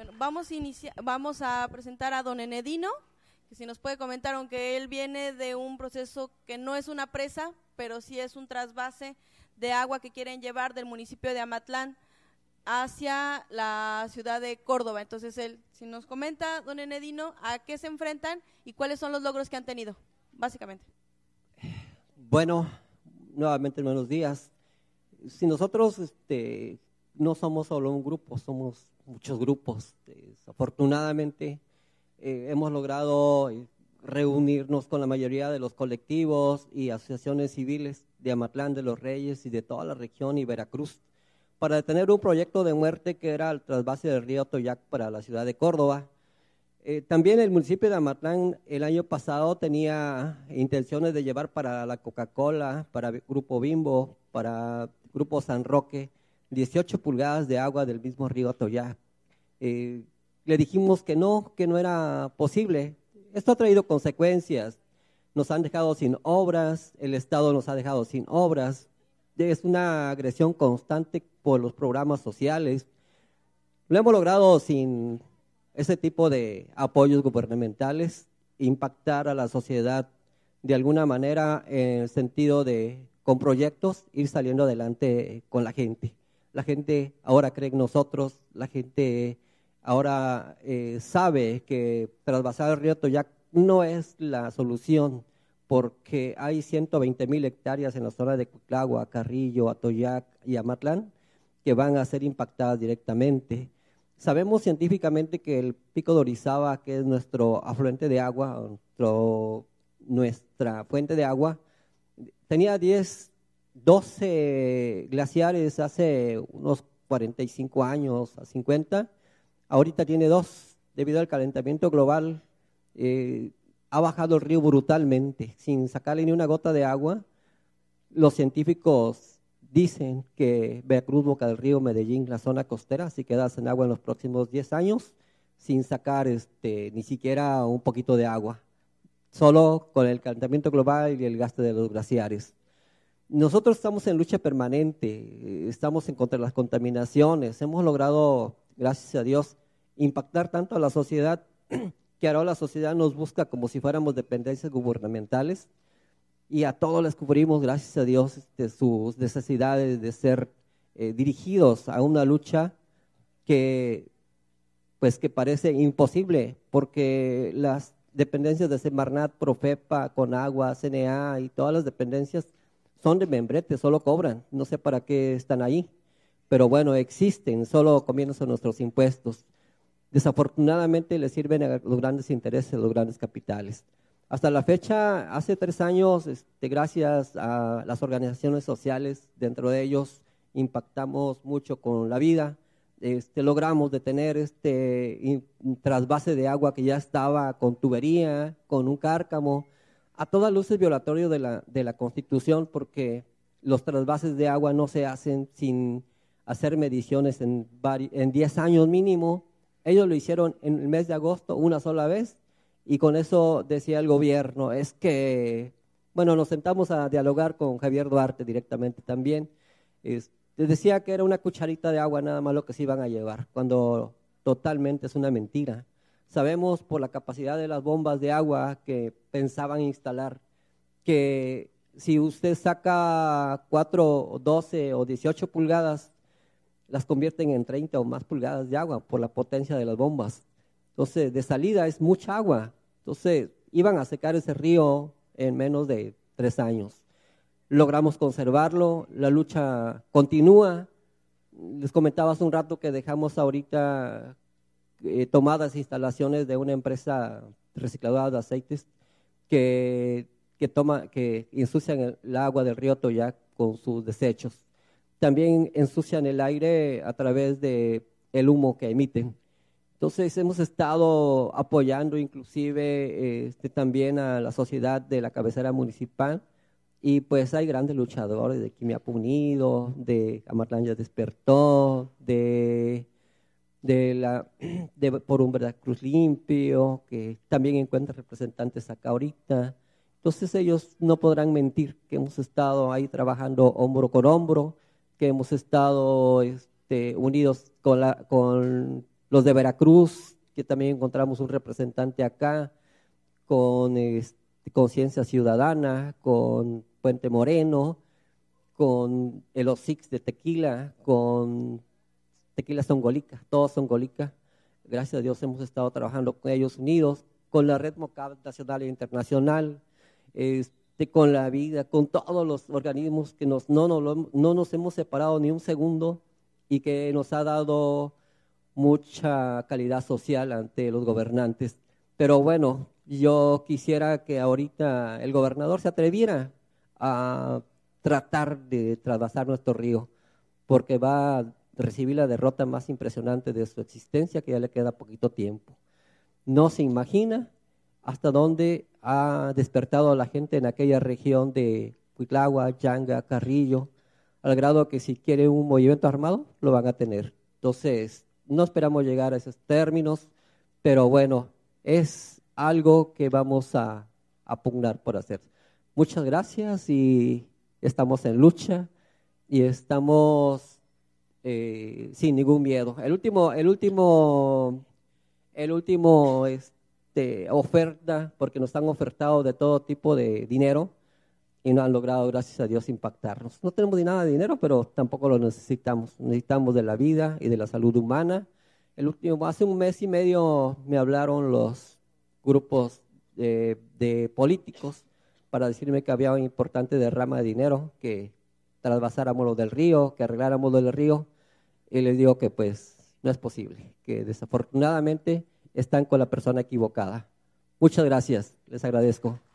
Bueno, vamos a, vamos a presentar a don Enedino, que si nos puede comentar, aunque él viene de un proceso que no es una presa, pero sí es un trasvase de agua que quieren llevar del municipio de Amatlán hacia la ciudad de Córdoba. Entonces, él, si nos comenta, don Enedino, a qué se enfrentan y cuáles son los logros que han tenido, básicamente. Bueno, nuevamente, buenos días. Si nosotros este, no somos solo un grupo, somos muchos grupos. Afortunadamente eh, hemos logrado eh, reunirnos con la mayoría de los colectivos y asociaciones civiles de Amatlán, de los Reyes y de toda la región y Veracruz para detener un proyecto de muerte que era el trasvase del río Toyac para la ciudad de Córdoba. Eh, también el municipio de Amatlán el año pasado tenía intenciones de llevar para la Coca-Cola, para Grupo Bimbo, para Grupo San Roque, 18 pulgadas de agua del mismo río Atoyá, eh, le dijimos que no, que no era posible. Esto ha traído consecuencias. Nos han dejado sin obras, el Estado nos ha dejado sin obras. Es una agresión constante por los programas sociales. Lo hemos logrado sin ese tipo de apoyos gubernamentales, impactar a la sociedad de alguna manera en el sentido de, con proyectos, ir saliendo adelante con la gente la gente ahora cree en nosotros, la gente ahora eh, sabe que trasvasar el río Toyac no es la solución porque hay 120 mil hectáreas en la zona de Cuclagua, Carrillo, Atoyac y Amatlán que van a ser impactadas directamente. Sabemos científicamente que el pico de Orizaba, que es nuestro afluente de agua, nuestra fuente de agua, tenía 10 12 glaciares hace unos 45 años a 50, ahorita tiene dos debido al calentamiento global. Eh, ha bajado el río brutalmente, sin sacarle ni una gota de agua. Los científicos dicen que Veracruz, Boca del Río, Medellín, la zona costera, si quedas sin agua en los próximos 10 años, sin sacar este, ni siquiera un poquito de agua, solo con el calentamiento global y el gasto de los glaciares. Nosotros estamos en lucha permanente, estamos en contra de las contaminaciones, hemos logrado, gracias a Dios, impactar tanto a la sociedad que ahora la sociedad nos busca como si fuéramos dependencias gubernamentales y a todos les cubrimos, gracias a Dios, de este, sus necesidades de ser eh, dirigidos a una lucha que pues que parece imposible, porque las dependencias de Semarnat, Profepa, Conagua, CNA y todas las dependencias son de membrete, solo cobran, no sé para qué están ahí, pero bueno, existen, solo comienzan nuestros impuestos. Desafortunadamente les sirven a los grandes intereses, a los grandes capitales. Hasta la fecha, hace tres años, este, gracias a las organizaciones sociales, dentro de ellos impactamos mucho con la vida, este, logramos detener este trasvase de agua que ya estaba con tubería, con un cárcamo, a todas luces violatorio de la, de la Constitución porque los trasvases de agua no se hacen sin hacer mediciones en, en 10 años mínimo. Ellos lo hicieron en el mes de agosto una sola vez y con eso decía el gobierno, es que, bueno, nos sentamos a dialogar con Javier Duarte directamente también. les decía que era una cucharita de agua nada más lo que se iban a llevar, cuando totalmente es una mentira. Sabemos por la capacidad de las bombas de agua que pensaban instalar que si usted saca 4, 12 o 18 pulgadas, las convierten en 30 o más pulgadas de agua por la potencia de las bombas. Entonces, de salida es mucha agua. Entonces, iban a secar ese río en menos de tres años. Logramos conservarlo, la lucha continúa. Les comentaba hace un rato que dejamos ahorita eh, tomadas e instalaciones de una empresa recicladora de aceites que, que, toma, que ensucian el, agua del río Toya con sus desechos. También ensucian el aire a través del el humo que emiten. Entonces hemos estado apoyando inclusive este, también a la sociedad de la cabecera municipal y pues hay grandes luchadores de Quimia Punido, de Amatlán ya despertó, de de la, por un Veracruz limpio, que también encuentra representantes acá ahorita. Entonces ellos no podrán mentir que hemos estado ahí trabajando hombro con hombro, que hemos estado este, unidos con, la, con los de Veracruz, que también encontramos un representante acá, con este, Conciencia Ciudadana, con Puente Moreno, con el six de Tequila, con Tequila son Golica, todos son Gracias a Dios hemos estado trabajando con ellos unidos, con la red MOCAB nacional e internacional, este, con la vida, con todos los organismos que nos, no, no, no nos hemos separado ni un segundo y que nos ha dado mucha calidad social ante los gobernantes. Pero bueno, yo quisiera que ahorita el gobernador se atreviera a tratar de trasvasar nuestro río, porque va Recibí la derrota más impresionante de su existencia, que ya le queda poquito tiempo. No se imagina hasta dónde ha despertado a la gente en aquella región de Cuitlagua, Changa, Carrillo, al grado que si quiere un movimiento armado, lo van a tener. Entonces, no esperamos llegar a esos términos, pero bueno, es algo que vamos a, a pugnar por hacer. Muchas gracias y estamos en lucha y estamos eh, sin ningún miedo. El último, el último, el último este, oferta, porque nos han ofertado de todo tipo de dinero y no han logrado, gracias a Dios, impactarnos. No tenemos ni nada de dinero, pero tampoco lo necesitamos. Necesitamos de la vida y de la salud humana. El último, hace un mes y medio me hablaron los grupos de, de políticos para decirme que había un importante derrama de dinero que trasvasáramos lo del río, que arregláramos lo del río, y les digo que pues no es posible, que desafortunadamente están con la persona equivocada. Muchas gracias, les agradezco.